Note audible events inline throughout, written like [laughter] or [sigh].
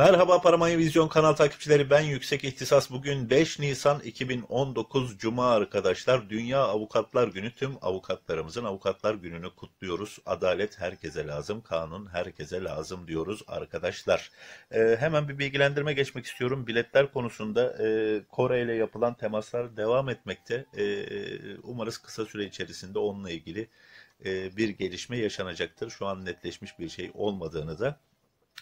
Merhaba Paramanya Vizyon kanal takipçileri ben Yüksek İhtisas. Bugün 5 Nisan 2019 Cuma arkadaşlar. Dünya Avukatlar Günü tüm avukatlarımızın Avukatlar Günü'nü kutluyoruz. Adalet herkese lazım, kanun herkese lazım diyoruz arkadaşlar. Ee, hemen bir bilgilendirme geçmek istiyorum. Biletler konusunda e, Kore ile yapılan temaslar devam etmekte. E, umarız kısa süre içerisinde onunla ilgili e, bir gelişme yaşanacaktır. Şu an netleşmiş bir şey olmadığını da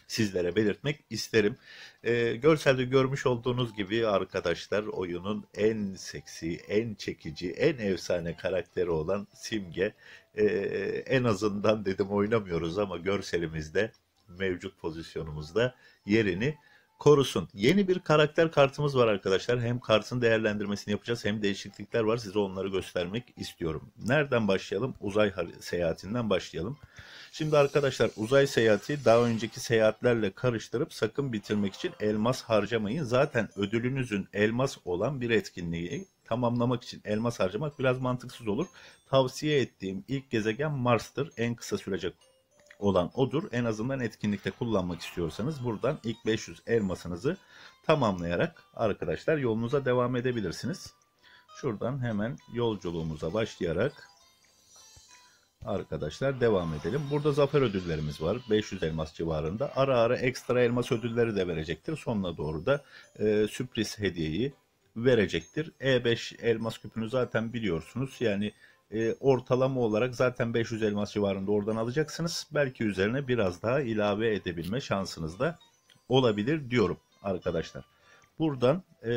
sizlere belirtmek isterim. E, görselde görmüş olduğunuz gibi arkadaşlar oyunun en seksi, en çekici, en efsane karakteri olan Simge. E, en azından dedim oynamıyoruz ama görselimizde mevcut pozisyonumuzda yerini korusun. Yeni bir karakter kartımız var arkadaşlar. Hem kartın değerlendirmesini yapacağız hem değişiklikler var. Size onları göstermek istiyorum. Nereden başlayalım? Uzay seyahatinden başlayalım. Şimdi arkadaşlar uzay seyahati daha önceki seyahatlerle karıştırıp sakın bitirmek için elmas harcamayın. Zaten ödülünüzün elmas olan bir etkinliği tamamlamak için elmas harcamak biraz mantıksız olur. Tavsiye ettiğim ilk gezegen Mars'tır. En kısa sürecek olan odur. En azından etkinlikte kullanmak istiyorsanız buradan ilk 500 elmasınızı tamamlayarak arkadaşlar yolunuza devam edebilirsiniz. Şuradan hemen yolculuğumuza başlayarak Arkadaşlar devam edelim. Burada zafer ödüllerimiz var. 500 elmas civarında. Ara ara ekstra elmas ödülleri de verecektir. Sonuna doğru da e, sürpriz hediyeyi verecektir. E5 elmas küpünü zaten biliyorsunuz. Yani e, ortalama olarak zaten 500 elmas civarında oradan alacaksınız. Belki üzerine biraz daha ilave edebilme şansınız da olabilir diyorum arkadaşlar. Buradan e,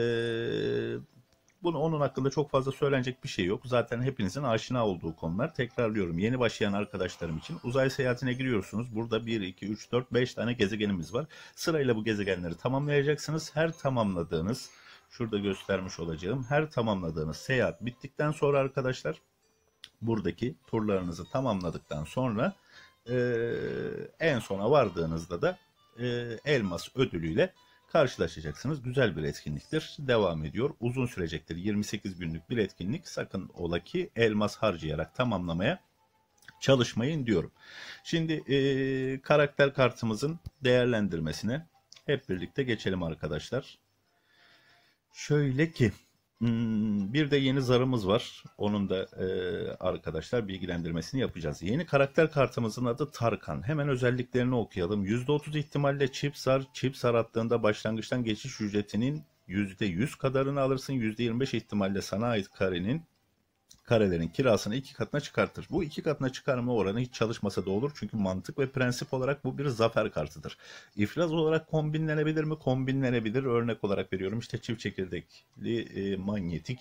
bunu onun hakkında çok fazla söylenecek bir şey yok. Zaten hepinizin aşina olduğu konular. Tekrarlıyorum yeni başlayan arkadaşlarım için. Uzay seyahatine giriyorsunuz. Burada 1, 2, 3, 4, 5 tane gezegenimiz var. Sırayla bu gezegenleri tamamlayacaksınız. Her tamamladığınız, şurada göstermiş olacağım. Her tamamladığınız seyahat bittikten sonra arkadaşlar buradaki turlarınızı tamamladıktan sonra e, en sona vardığınızda da e, elmas ödülüyle karşılaşacaksınız. Güzel bir etkinliktir. Devam ediyor. Uzun sürecektir. 28 günlük bir etkinlik. Sakın ola ki elmas harcayarak tamamlamaya çalışmayın diyorum. Şimdi e, karakter kartımızın değerlendirmesine hep birlikte geçelim arkadaşlar. Şöyle ki Hmm, bir de yeni zarımız var. Onun da e, arkadaşlar bilgilendirmesini yapacağız. Yeni karakter kartımızın adı Tarkan. Hemen özelliklerini okuyalım. %30 ihtimalle çip sar, çip sar attığında başlangıçtan geçiş ücretinin %100 kadarını alırsın. %25 ihtimalle sana ait karenin karelerin kirasını iki katına çıkartır. Bu iki katına çıkarma oranı hiç çalışmasa da olur çünkü mantık ve prensip olarak bu bir zafer kartıdır. İflas olarak kombinlenebilir mi? Kombinlenebilir. Örnek olarak veriyorum işte çift çekirdekli e, manyetik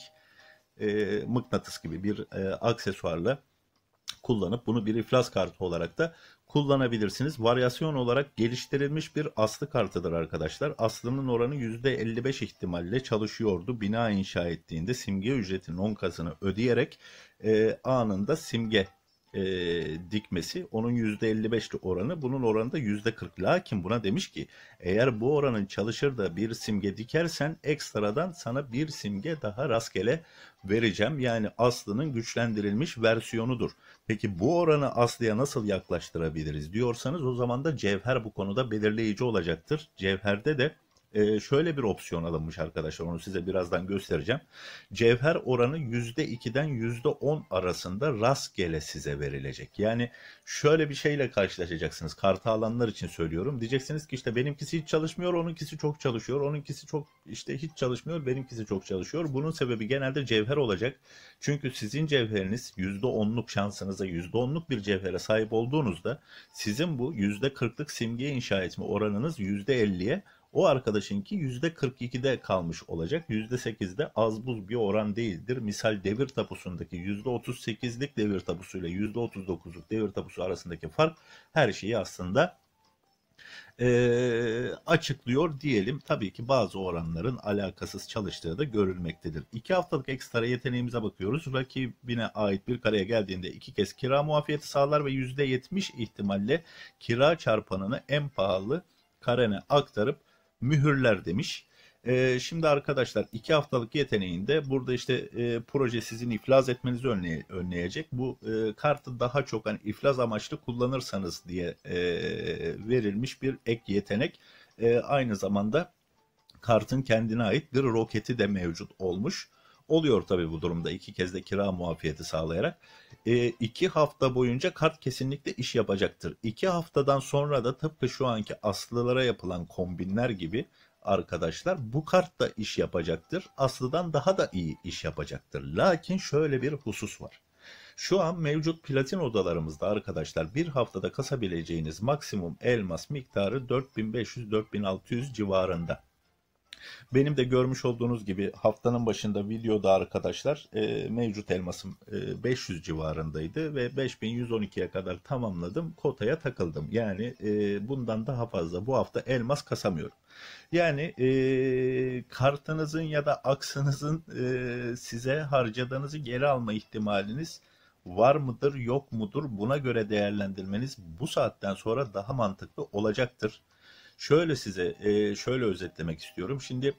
e, mıknatıs gibi bir e, aksesuarla kullanıp bunu bir iflas kartı olarak da kullanabilirsiniz. Varyasyon olarak geliştirilmiş bir aslı kartıdır arkadaşlar. Aslının oranı %55 ihtimalle çalışıyordu. Bina inşa ettiğinde simge ücretinin 10 kasını ödeyerek e, anında simge e, dikmesi onun yüzde %55'li oranı bunun oranı da %40. Lakin buna demiş ki eğer bu oranın çalışır da bir simge dikersen ekstradan sana bir simge daha rastgele vereceğim. Yani aslının güçlendirilmiş versiyonudur. Peki bu oranı aslıya nasıl yaklaştırabiliriz diyorsanız o zaman da cevher bu konuda belirleyici olacaktır. Cevherde de e, şöyle bir opsiyon alınmış arkadaşlar onu size birazdan göstereceğim. Cevher oranı %2'den %10 arasında rastgele size verilecek. Yani şöyle bir şeyle karşılaşacaksınız kartı alanlar için söylüyorum. Diyeceksiniz ki işte benimkisi hiç çalışmıyor onunkisi çok çalışıyor onunkisi çok işte hiç çalışmıyor benimkisi çok çalışıyor. Bunun sebebi genelde cevher olacak. Çünkü sizin cevheriniz %10'luk şansınıza %10'luk bir cevhere sahip olduğunuzda sizin bu %40'lık simge inşa etme oranınız %50'ye o arkadaşınki %42'de kalmış olacak. %8'de az buz bir oran değildir. Misal devir tapusundaki %38'lik devir tapusu ile %39'luk devir tapusu arasındaki fark her şeyi aslında e, açıklıyor diyelim. Tabii ki bazı oranların alakasız çalıştığı da görülmektedir. İki haftalık ekstra yeteneğimize bakıyoruz. Rakibine ait bir kareye geldiğinde iki kez kira muafiyeti sağlar ve %70 ihtimalle kira çarpanını en pahalı karene aktarıp mühürler demiş. E, şimdi arkadaşlar iki haftalık yeteneğinde burada işte e, proje sizin iflas etmenizi önleye, önleyecek. Bu e, kartı daha çok hani iflas amaçlı kullanırsanız diye e, verilmiş bir ek yetenek. E, aynı zamanda kartın kendine ait bir roketi de mevcut olmuş oluyor tabii bu durumda iki kez de kira muafiyeti sağlayarak. E, iki hafta boyunca kart kesinlikle iş yapacaktır. İki haftadan sonra da tıpkı şu anki aslılara yapılan kombinler gibi arkadaşlar bu kart da iş yapacaktır. Aslıdan daha da iyi iş yapacaktır. Lakin şöyle bir husus var. Şu an mevcut platin odalarımızda arkadaşlar bir haftada kasabileceğiniz maksimum elmas miktarı 4500-4600 civarında. Benim de görmüş olduğunuz gibi haftanın başında videoda arkadaşlar e, mevcut elmasım e, 500 civarındaydı ve 5112'ye kadar tamamladım. Kotaya takıldım. Yani e, bundan daha fazla bu hafta elmas kasamıyorum. Yani e, kartınızın ya da aksınızın e, size harcadığınızı geri alma ihtimaliniz var mıdır yok mudur buna göre değerlendirmeniz bu saatten sonra daha mantıklı olacaktır. Şöyle size e, şöyle özetlemek istiyorum. Şimdi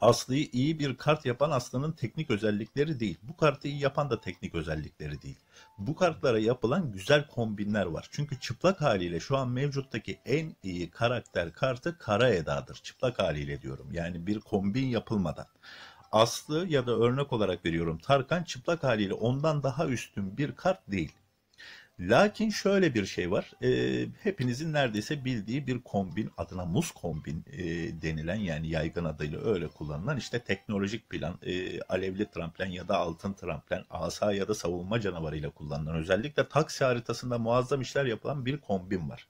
Aslı'yı iyi bir kart yapan Aslı'nın teknik özellikleri değil. Bu kartı iyi yapan da teknik özellikleri değil. Bu kartlara yapılan güzel kombinler var. Çünkü çıplak haliyle şu an mevcuttaki en iyi karakter kartı Kara Eda'dır. Çıplak haliyle diyorum. Yani bir kombin yapılmadan. Aslı ya da örnek olarak veriyorum Tarkan çıplak haliyle ondan daha üstün bir kart değil. Lakin şöyle bir şey var. E, hepinizin neredeyse bildiği bir kombin adına muz kombin e, denilen yani yaygın adıyla öyle kullanılan işte teknolojik plan, e, alevli tramplen ya da altın tramplen, asa ya da savunma canavarıyla kullanılan özellikle taksi haritasında muazzam işler yapılan bir kombin var.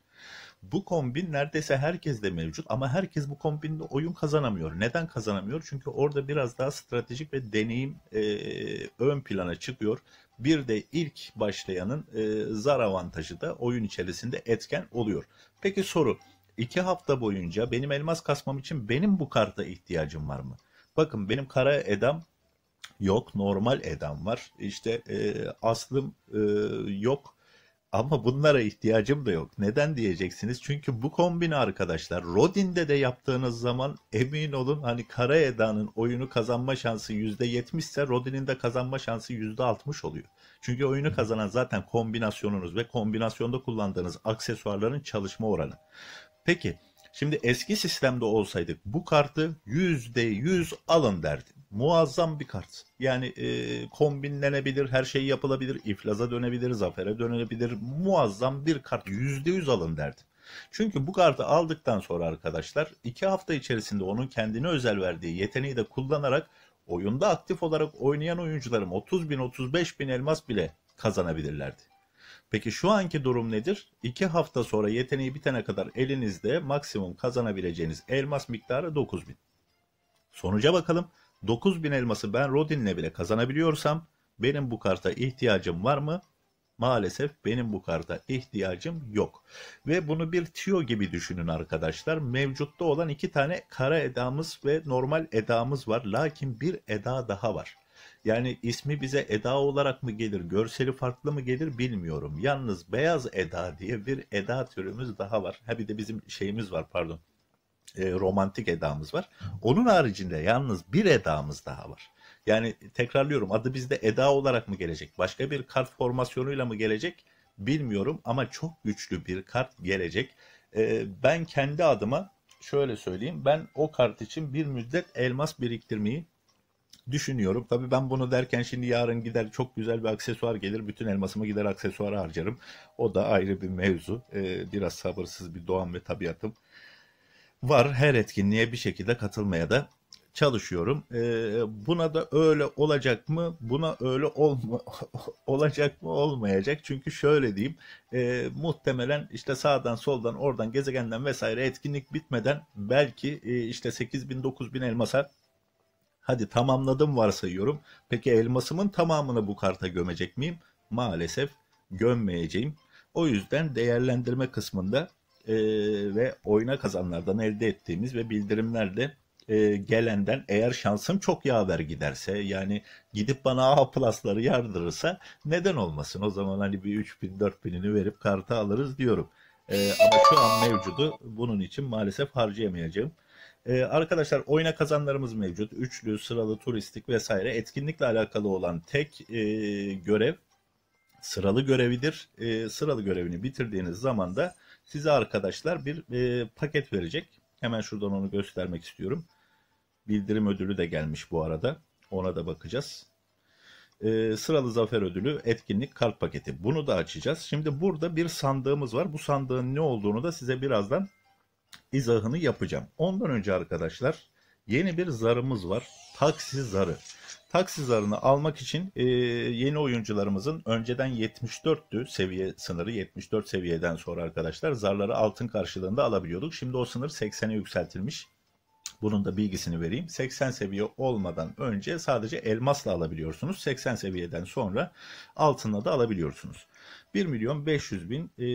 Bu kombin neredeyse herkes mevcut ama herkes bu kombinle oyun kazanamıyor. Neden kazanamıyor? Çünkü orada biraz daha stratejik ve deneyim e, ön plana çıkıyor bir de ilk başlayanın e, zar avantajı da oyun içerisinde etken oluyor. Peki soru. iki hafta boyunca benim elmas kasmam için benim bu karta ihtiyacım var mı? Bakın benim kara edam yok, normal edam var. İşte e, aslım e, yok, ama bunlara ihtiyacım da yok. Neden diyeceksiniz? Çünkü bu kombini arkadaşlar Rodin'de de yaptığınız zaman emin olun hani Kara Eda'nın oyunu kazanma şansı %70 ise Rodin'in de kazanma şansı %60 oluyor. Çünkü oyunu kazanan zaten kombinasyonunuz ve kombinasyonda kullandığınız aksesuarların çalışma oranı. Peki Şimdi eski sistemde olsaydık bu kartı %100 alın derdi muazzam bir kart. Yani e, kombinlenebilir, her şey yapılabilir, iflaza dönebilir, zafere dönebilir. Muazzam bir kart. %100 alın derdim. Çünkü bu kartı aldıktan sonra arkadaşlar 2 hafta içerisinde onun kendine özel verdiği yeteneği de kullanarak oyunda aktif olarak oynayan oyuncularım 30 bin 35 bin elmas bile kazanabilirlerdi. Peki şu anki durum nedir? 2 hafta sonra yeteneği bitene kadar elinizde maksimum kazanabileceğiniz elmas miktarı 9 bin. Sonuca bakalım. 9000 elması ben Rodin'le bile kazanabiliyorsam benim bu karta ihtiyacım var mı? Maalesef benim bu karta ihtiyacım yok. Ve bunu bir tüyo gibi düşünün arkadaşlar. Mevcutta olan iki tane kara edamız ve normal edamız var. Lakin bir eda daha var. Yani ismi bize Eda olarak mı gelir, görseli farklı mı gelir bilmiyorum. Yalnız beyaz Eda diye bir Eda türümüz daha var. Ha bir de bizim şeyimiz var pardon e, romantik edamız var. Onun haricinde yalnız bir edamız daha var. Yani tekrarlıyorum adı bizde Eda olarak mı gelecek? Başka bir kart formasyonuyla mı gelecek? Bilmiyorum ama çok güçlü bir kart gelecek. E, ben kendi adıma şöyle söyleyeyim. Ben o kart için bir müddet elmas biriktirmeyi düşünüyorum. Tabii ben bunu derken şimdi yarın gider çok güzel bir aksesuar gelir. Bütün elmasımı gider aksesuara harcarım. O da ayrı bir mevzu. Ee, biraz sabırsız bir doğam ve tabiatım var. Her etkinliğe bir şekilde katılmaya da çalışıyorum. E, buna da öyle olacak mı? Buna öyle olma, [laughs] olacak mı? Olmayacak. Çünkü şöyle diyeyim. E, muhtemelen işte sağdan soldan oradan gezegenden vesaire etkinlik bitmeden belki e, işte 8 bin 9 bin elmasa hadi tamamladım varsayıyorum. Peki elmasımın tamamını bu karta gömecek miyim? Maalesef gömmeyeceğim. O yüzden değerlendirme kısmında e, ve oyuna kazanlardan elde ettiğimiz ve bildirimlerde e, gelenden eğer şansım çok yaver giderse yani gidip bana A plusları yardırırsa neden olmasın? O zaman hani bir 3000 4000'ini verip kartı alırız diyorum. E, ama şu an mevcudu bunun için maalesef harcayamayacağım. Ee, arkadaşlar oyuna kazanlarımız mevcut. Üçlü, sıralı, turistik vesaire. Etkinlikle alakalı olan tek e, görev sıralı görevidir. E, sıralı görevini bitirdiğiniz zaman da size arkadaşlar bir e, paket verecek. Hemen şuradan onu göstermek istiyorum. Bildirim ödülü de gelmiş bu arada. Ona da bakacağız. E, sıralı zafer ödülü etkinlik kart paketi. Bunu da açacağız. Şimdi burada bir sandığımız var. Bu sandığın ne olduğunu da size birazdan izahını yapacağım. Ondan önce arkadaşlar yeni bir zarımız var. Taksi zarı. Taksi zarını almak için e, yeni oyuncularımızın önceden 74'tü seviye sınırı 74 seviyeden sonra arkadaşlar zarları altın karşılığında alabiliyorduk. Şimdi o sınır 80'e yükseltilmiş. Bunun da bilgisini vereyim. 80 seviye olmadan önce sadece elmasla alabiliyorsunuz. 80 seviyeden sonra altınla da alabiliyorsunuz. 1 milyon 500 bin e,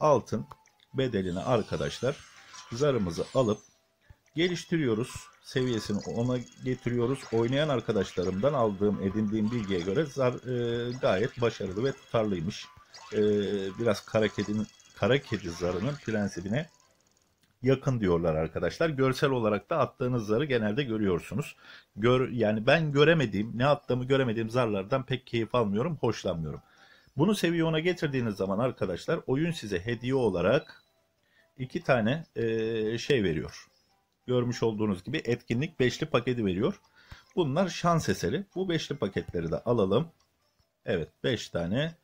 altın bedeline arkadaşlar zarımızı alıp geliştiriyoruz. Seviyesini ona getiriyoruz. Oynayan arkadaşlarımdan aldığım, edindiğim bilgiye göre zar, e, gayet başarılı ve tutarlıymış. E, biraz kara kedinin kara kedi zarının prensibine yakın diyorlar arkadaşlar. Görsel olarak da attığınız zarı genelde görüyorsunuz. Gör yani ben göremediğim, ne attığımı göremediğim zarlardan pek keyif almıyorum, hoşlanmıyorum. Bunu seviyona getirdiğiniz zaman arkadaşlar oyun size hediye olarak iki tane e, şey veriyor görmüş olduğunuz gibi etkinlik beşli paketi veriyor. Bunlar şans eseri. Bu beşli paketleri de alalım. Evet 5 tane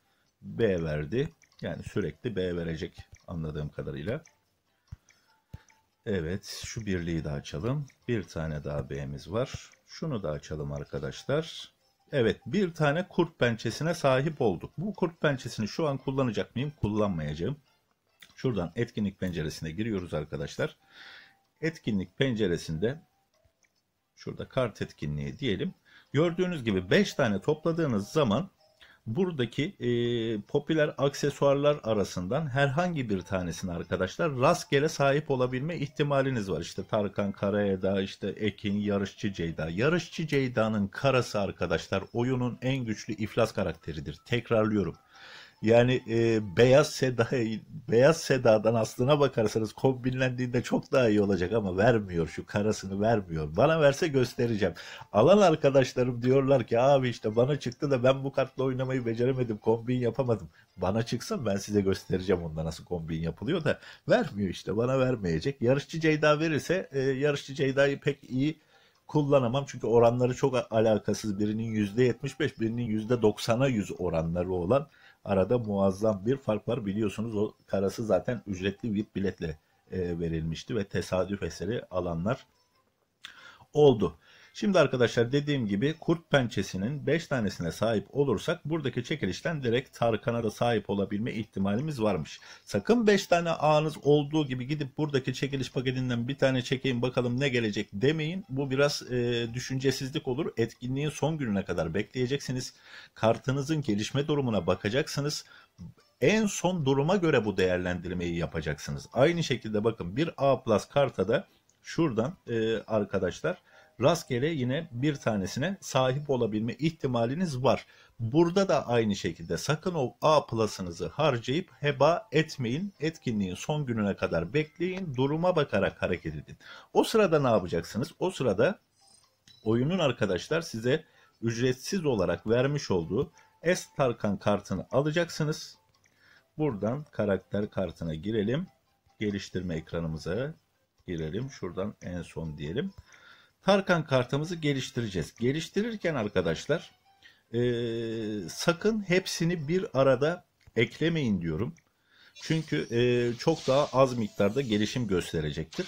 B verdi. Yani sürekli B verecek anladığım kadarıyla. Evet şu birliği de açalım. Bir tane daha B'miz var. Şunu da açalım arkadaşlar. Evet bir tane kurt pençesine sahip olduk. Bu kurt pençesini şu an kullanacak mıyım? Kullanmayacağım. Şuradan etkinlik penceresine giriyoruz arkadaşlar. Arkadaşlar etkinlik penceresinde şurada kart etkinliği diyelim. Gördüğünüz gibi 5 tane topladığınız zaman buradaki e, popüler aksesuarlar arasından herhangi bir tanesini arkadaşlar rastgele sahip olabilme ihtimaliniz var. İşte Tarkan Karayeda, işte Ekin, Yarışçı Ceyda. Yarışçı Ceyda'nın karası arkadaşlar oyunun en güçlü iflas karakteridir. Tekrarlıyorum. Yani e, beyaz seda beyaz sedadan aslına bakarsanız kombinlendiğinde çok daha iyi olacak ama vermiyor şu karasını vermiyor. Bana verse göstereceğim. Alan arkadaşlarım diyorlar ki abi işte bana çıktı da ben bu kartla oynamayı beceremedim. Kombin yapamadım. Bana çıksın ben size göstereceğim onda nasıl kombin yapılıyor da vermiyor işte bana vermeyecek. Yarışçı Ceyda verirse e, yarışçı Ceyda'yı pek iyi kullanamam çünkü oranları çok alakasız. Birinin %75, birinin %90'a 100 oranları olan arada muazzam bir fark var. Biliyorsunuz o karası zaten ücretli bir biletle e, verilmişti ve tesadüf eseri alanlar oldu. Şimdi arkadaşlar dediğim gibi kurt pençesinin 5 tanesine sahip olursak buradaki çekilişten direkt Tarkan'a da sahip olabilme ihtimalimiz varmış. Sakın 5 tane ağınız olduğu gibi gidip buradaki çekiliş paketinden bir tane çekeyim bakalım ne gelecek demeyin. Bu biraz e, düşüncesizlik olur. Etkinliğin son gününe kadar bekleyeceksiniz. Kartınızın gelişme durumuna bakacaksınız en son duruma göre bu değerlendirmeyi yapacaksınız. Aynı şekilde bakın bir A plus karta da şuradan e, arkadaşlar rastgele yine bir tanesine sahip olabilme ihtimaliniz var. Burada da aynı şekilde sakın o A plus'ınızı harcayıp heba etmeyin. Etkinliğin son gününe kadar bekleyin. Duruma bakarak hareket edin. O sırada ne yapacaksınız? O sırada oyunun arkadaşlar size ücretsiz olarak vermiş olduğu S Tarkan kartını alacaksınız. Buradan karakter kartına girelim. Geliştirme ekranımıza girelim. Şuradan en son diyelim. Tarkan kartımızı geliştireceğiz. Geliştirirken arkadaşlar e, sakın hepsini bir arada eklemeyin diyorum. Çünkü e, çok daha az miktarda gelişim gösterecektir.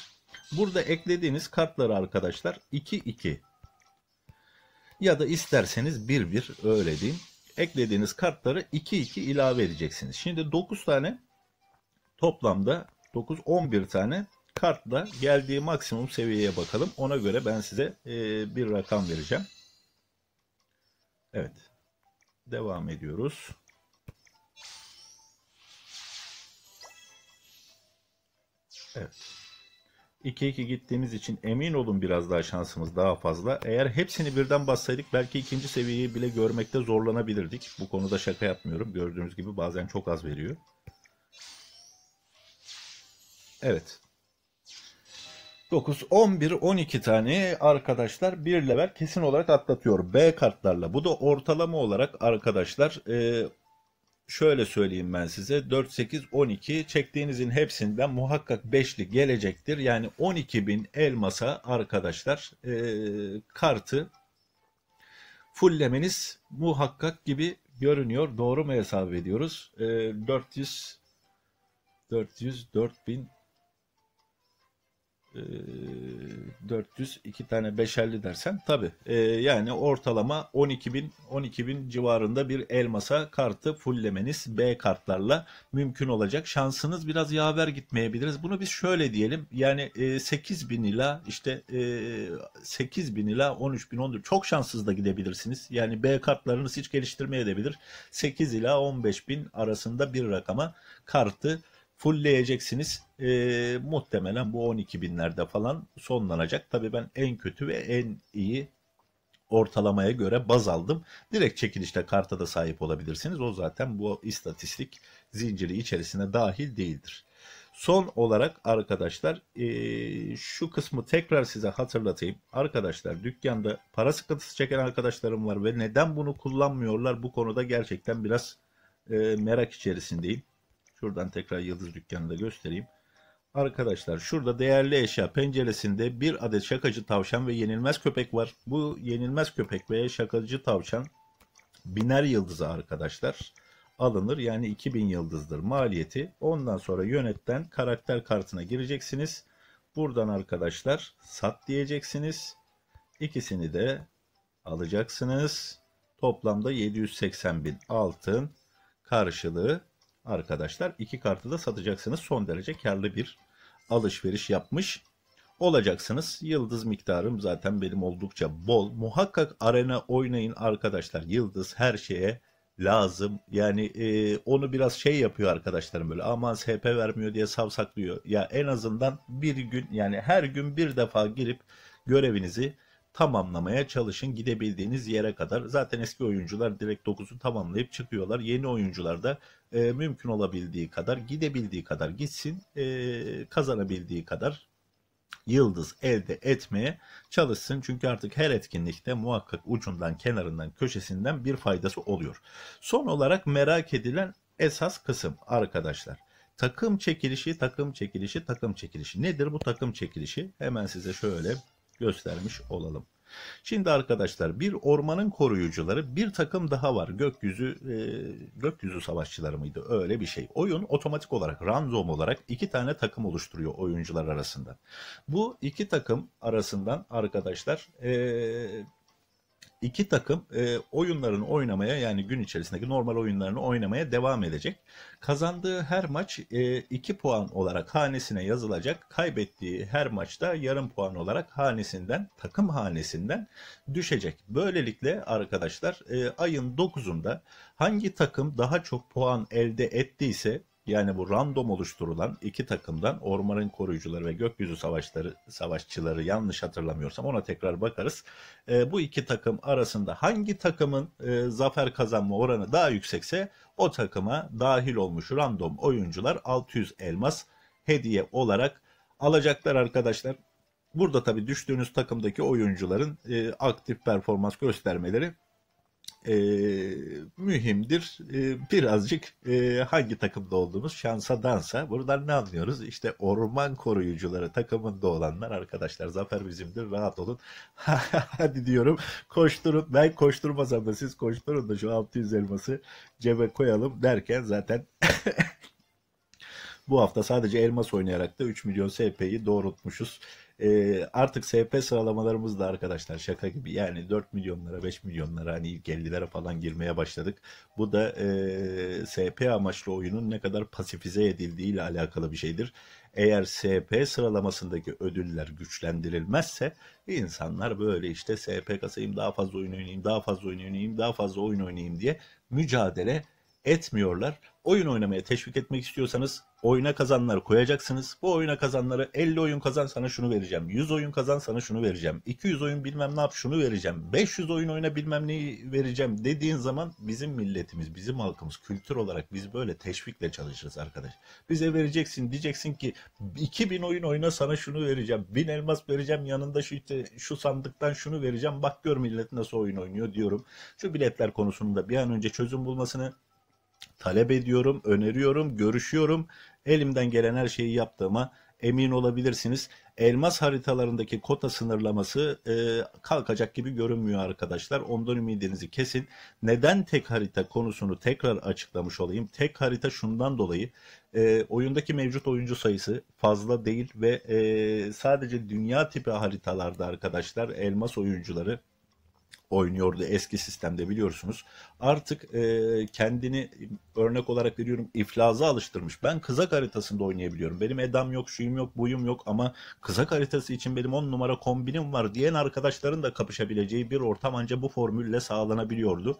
Burada eklediğiniz kartları arkadaşlar 2-2 ya da isterseniz 1-1 öyle diyeyim. Eklediğiniz kartları 2-2 ilave edeceksiniz. Şimdi 9 tane toplamda 9-11 tane kartla geldiği maksimum seviyeye bakalım. Ona göre ben size e, bir rakam vereceğim. Evet. Devam ediyoruz. Evet. 2-2 gittiğimiz için emin olun biraz daha şansımız daha fazla. Eğer hepsini birden bassaydık belki ikinci seviyeyi bile görmekte zorlanabilirdik. Bu konuda şaka yapmıyorum. Gördüğünüz gibi bazen çok az veriyor. Evet. 9, 11, 12 tane arkadaşlar bir level kesin olarak atlatıyor B kartlarla. Bu da ortalama olarak arkadaşlar e, şöyle söyleyeyim ben size 4, 8, 12 çektiğinizin hepsinden muhakkak 5'li gelecektir. Yani 12 bin elmasa arkadaşlar e, kartı fulllemeniz muhakkak gibi görünüyor. Doğru mu hesap ediyoruz? E, 400, 400, 4000 400 iki tane 550 dersen tabi e, yani ortalama 12.000 12.000 civarında bir elmasa kartı fulllemeniz B kartlarla mümkün olacak. Şansınız biraz yaver gitmeyebiliriz. Bunu biz şöyle diyelim yani e, bin ila işte e, bin ila 13 bin 14 çok şanssız da gidebilirsiniz. Yani B kartlarınız hiç geliştirmeye edebilir. 8 ila 15 bin arasında bir rakama kartı fullleyeceksiniz. E, muhtemelen bu 12 binlerde falan sonlanacak. Tabii ben en kötü ve en iyi ortalamaya göre baz aldım. Direkt çekilişte karta da sahip olabilirsiniz. O zaten bu istatistik zinciri içerisine dahil değildir. Son olarak arkadaşlar e, şu kısmı tekrar size hatırlatayım. Arkadaşlar dükkanda para sıkıntısı çeken arkadaşlarım var ve neden bunu kullanmıyorlar bu konuda gerçekten biraz e, merak içerisindeyim. Şuradan tekrar yıldız dükkanı da göstereyim. Arkadaşlar şurada değerli eşya penceresinde bir adet şakacı tavşan ve yenilmez köpek var. Bu yenilmez köpek veya şakacı tavşan biner yıldızı arkadaşlar alınır. Yani 2000 yıldızdır maliyeti. Ondan sonra yönetten karakter kartına gireceksiniz. Buradan arkadaşlar sat diyeceksiniz. İkisini de alacaksınız. Toplamda 780 bin altın karşılığı arkadaşlar iki kartı da satacaksınız. Son derece karlı bir alışveriş yapmış olacaksınız. Yıldız miktarım zaten benim oldukça bol. Muhakkak arena oynayın arkadaşlar. Yıldız her şeye lazım. Yani e, onu biraz şey yapıyor arkadaşlarım böyle aman SP vermiyor diye savsaklıyor. Ya en azından bir gün yani her gün bir defa girip görevinizi tamamlamaya çalışın gidebildiğiniz yere kadar. Zaten eski oyuncular direkt 9'u tamamlayıp çıkıyorlar. Yeni oyuncular da e, mümkün olabildiği kadar gidebildiği kadar gitsin e, kazanabildiği kadar yıldız elde etmeye çalışsın. Çünkü artık her etkinlikte muhakkak ucundan, kenarından, köşesinden bir faydası oluyor. Son olarak merak edilen esas kısım arkadaşlar. Takım çekilişi, takım çekilişi, takım çekilişi. Nedir bu takım çekilişi? Hemen size şöyle göstermiş olalım. Şimdi arkadaşlar bir ormanın koruyucuları bir takım daha var. Gökyüzü e, gökyüzü savaşçıları mıydı? Öyle bir şey. Oyun otomatik olarak random olarak iki tane takım oluşturuyor oyuncular arasında. Bu iki takım arasından arkadaşlar e, iki takım e, oyunlarını oynamaya yani gün içerisindeki normal oyunlarını oynamaya devam edecek. Kazandığı her maç e, 2 puan olarak hanesine yazılacak. Kaybettiği her maçta yarım puan olarak hanesinden, takım hanesinden düşecek. Böylelikle arkadaşlar e, ayın 9'unda hangi takım daha çok puan elde ettiyse yani bu random oluşturulan iki takımdan ormanın koruyucuları ve gökyüzü savaşları savaşçıları yanlış hatırlamıyorsam ona tekrar bakarız. E, bu iki takım arasında hangi takımın e, zafer kazanma oranı daha yüksekse o takıma dahil olmuş random oyuncular 600 elmas hediye olarak alacaklar arkadaşlar. Burada tabii düştüğünüz takımdaki oyuncuların e, aktif performans göstermeleri e, mühimdir. E, birazcık e, hangi takımda olduğumuz şansa dansa. Buradan ne anlıyoruz? İşte orman koruyucuları takımında olanlar arkadaşlar zafer bizimdir rahat olun. [laughs] Hadi diyorum koşturun. Ben koşturmasam da siz koşturun da şu 600 elması cebe koyalım derken zaten [laughs] bu hafta sadece elmas oynayarak da 3 milyon SP'yi doğrultmuşuz. E, artık SP sıralamalarımız da arkadaşlar şaka gibi yani 4 milyonlara 5 milyonlara hani ilk 50'lere falan girmeye başladık. Bu da e, SP amaçlı oyunun ne kadar pasifize edildiği ile alakalı bir şeydir. Eğer SP sıralamasındaki ödüller güçlendirilmezse insanlar böyle işte SP kasayım daha fazla oyun oynayayım daha fazla oyun oynayayım daha fazla oyun oynayayım diye mücadele etmiyorlar. Oyun oynamaya teşvik etmek istiyorsanız oyuna kazanları koyacaksınız. Bu oyuna kazanları 50 oyun kazan sana şunu vereceğim. 100 oyun kazan sana şunu vereceğim. 200 oyun bilmem ne yap şunu vereceğim. 500 oyun oyna bilmem neyi vereceğim dediğin zaman bizim milletimiz, bizim halkımız kültür olarak biz böyle teşvikle çalışırız arkadaş. Bize vereceksin diyeceksin ki 2000 oyun oyna sana şunu vereceğim. 1000 elmas vereceğim yanında şu, işte, şu sandıktan şunu vereceğim. Bak gör millet nasıl oyun oynuyor diyorum. Şu biletler konusunda bir an önce çözüm bulmasını talep ediyorum, öneriyorum, görüşüyorum. Elimden gelen her şeyi yaptığıma emin olabilirsiniz. Elmas haritalarındaki kota sınırlaması e, kalkacak gibi görünmüyor arkadaşlar. Ondan ümidinizi kesin. Neden tek harita konusunu tekrar açıklamış olayım. Tek harita şundan dolayı e, oyundaki mevcut oyuncu sayısı fazla değil ve e, sadece dünya tipi haritalarda arkadaşlar elmas oyuncuları oynuyordu eski sistemde biliyorsunuz. Artık e, kendini örnek olarak veriyorum iflaza alıştırmış. Ben kızak haritasında oynayabiliyorum. Benim edam yok, şuyum yok, buyum yok ama kızak haritası için benim 10 numara kombinim var diyen arkadaşların da kapışabileceği bir ortam ancak bu formülle sağlanabiliyordu.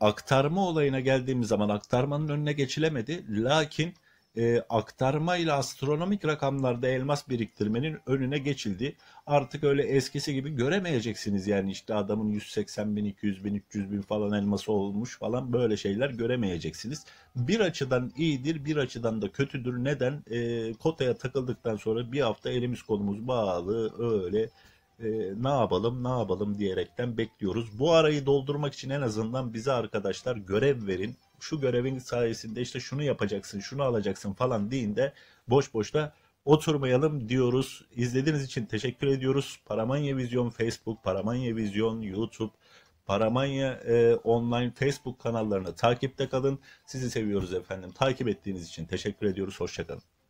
Aktarma olayına geldiğimiz zaman aktarmanın önüne geçilemedi. Lakin e, aktarma ile astronomik rakamlarda elmas biriktirmenin önüne geçildi. Artık öyle eskisi gibi göremeyeceksiniz yani işte adamın 180 bin, 200 bin, 300 bin falan elması olmuş falan böyle şeyler göremeyeceksiniz. Bir açıdan iyidir, bir açıdan da kötüdür. Neden? E, kotaya takıldıktan sonra bir hafta elimiz kolumuz bağlı öyle e, ne yapalım ne yapalım diyerekten bekliyoruz. Bu arayı doldurmak için en azından bize arkadaşlar görev verin şu görevin sayesinde işte şunu yapacaksın, şunu alacaksın falan deyince boş boşta oturmayalım diyoruz. İzlediğiniz için teşekkür ediyoruz. Paramanya Vizyon Facebook, Paramanya Vizyon YouTube, Paramanya e, online Facebook kanallarını takipte kalın. Sizi seviyoruz efendim. Takip ettiğiniz için teşekkür ediyoruz. Hoşçakalın.